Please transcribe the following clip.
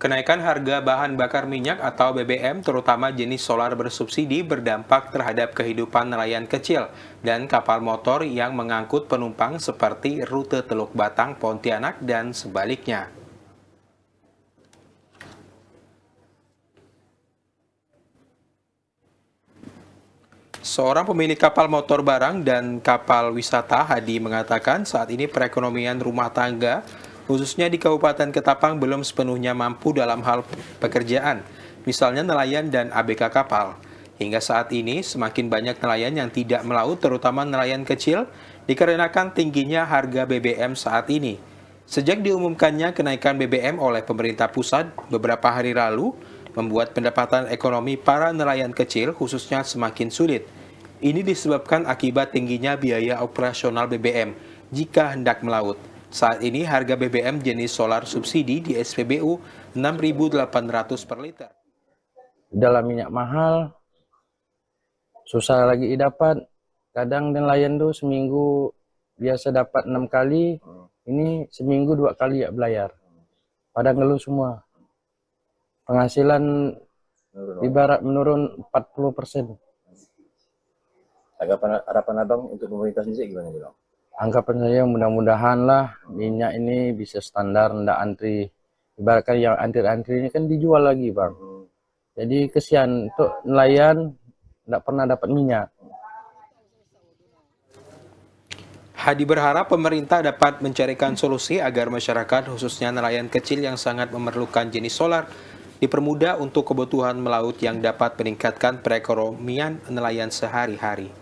Kenaikan harga bahan bakar minyak atau BBM, terutama jenis solar bersubsidi, berdampak terhadap kehidupan nelayan kecil dan kapal motor yang mengangkut penumpang seperti rute Teluk Batang, Pontianak, dan sebaliknya. Seorang pemilik kapal motor barang dan kapal wisata, Hadi, mengatakan saat ini perekonomian rumah tangga khususnya di Kabupaten Ketapang belum sepenuhnya mampu dalam hal pekerjaan, misalnya nelayan dan ABK kapal. Hingga saat ini, semakin banyak nelayan yang tidak melaut, terutama nelayan kecil, dikarenakan tingginya harga BBM saat ini. Sejak diumumkannya kenaikan BBM oleh pemerintah pusat beberapa hari lalu, membuat pendapatan ekonomi para nelayan kecil khususnya semakin sulit. Ini disebabkan akibat tingginya biaya operasional BBM jika hendak melaut. Saat ini harga BBM jenis solar subsidi di SPBU 6.800 per liter. Dalam minyak mahal, susah lagi didapat. Kadang nelayan tuh seminggu biasa dapat enam kali, ini seminggu dua kali ya belayar. Pada ngeluh semua. Penghasilan di ibarat menurun 40 persen. Harapan, apa abang untuk pemerintah sendiri gimana bilang? anggapan saja ya, mudah-mudahan lah minyak ini bisa standar ndak antri ibaratkan yang antri-antri ini kan dijual lagi bang jadi kesian untuk nelayan ndak pernah dapat minyak Hadi berharap pemerintah dapat mencarikan solusi agar masyarakat khususnya nelayan kecil yang sangat memerlukan jenis solar dipermudah untuk kebutuhan melaut yang dapat meningkatkan perekonomian nelayan sehari-hari.